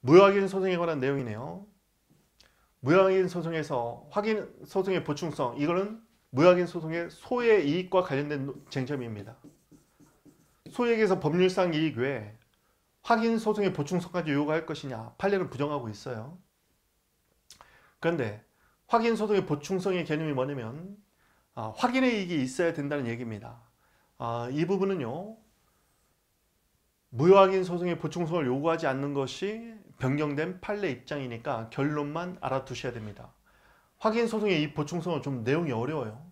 무효확인 소송에 관한 내용이네요. 무효확인 소송에서 확인 소송의 보충성 이거는 무효확인 소송의 소의 이익과 관련된 쟁점입니다. 소액에서 법률상 이익 외에 확인 소송의 보충성까지 요구할 것이냐 판례를 부정하고 있어요. 그런데 확인 소송의 보충성의 개념이 뭐냐면 아, 확인의 이익이 있어야 된다는 얘기입니다. 아, 이 부분은요. 무효확인 소송의 보충성을 요구하지 않는 것이 변경된 판례 입장이니까 결론만 알아두셔야 됩니다. 확인 소송의 이 보충성은 좀 내용이 어려워요.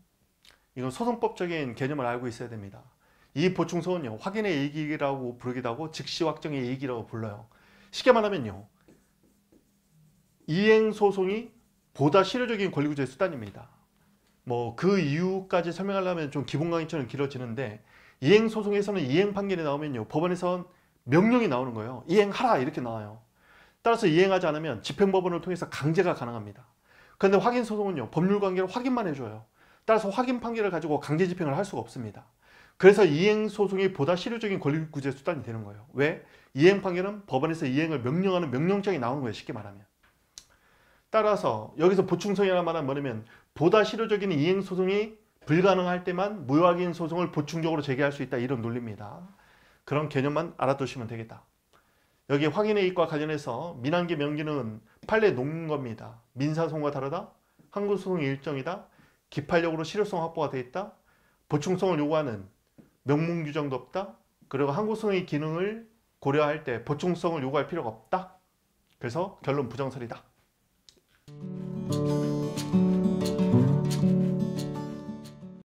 이건 소송법적인 개념을 알고 있어야 됩니다. 이 보충성은요. 확인의 이익이라고 부르기도 하고 즉시 확정의 이익이라고 불러요. 쉽게 말하면요. 이행소송이 보다 실효적인 권리구제 수단입니다. 뭐 그 이유까지 설명하려면 좀 기본 강의처럼 길어지는데 이행소송에서는 이행 판결이 나오면요. 법원에선 명령이 나오는 거예요. 이행하라 이렇게 나와요. 따라서 이행하지 않으면 집행법원을 통해서 강제가 가능합니다. 그런데 확인 소송은요. 법률 관계를 확인만 해줘요. 따라서 확인 판결을 가지고 강제 집행을 할 수가 없습니다. 그래서 이행 소송이 보다 실효적인 권리구제 수단이 되는 거예요. 왜? 이행 판결은 법원에서 이행을 명령하는 명령장이 나오는 거예요. 쉽게 말하면. 따라서 여기서 보충성이라는 말은 뭐냐면 보다 실효적인 이행 소송이 불가능할 때만 무효확인 소송을 보충적으로 제기할 수 있다 이런 논리입니다. 그런 개념만 알아두시면 되겠다. 여기 확인의 이익과 관련해서 민항계 명기는 판례 놓는 겁니다. 민사소송과 다르다. 항구소송 일정이다. 기판력으로 실효성 확보가 돼 있다. 보충성을 요구하는 명문 규정도 없다. 그리고 항구소송의 기능을 고려할 때 보충성을 요구할 필요가 없다. 그래서 결론 부정설이다.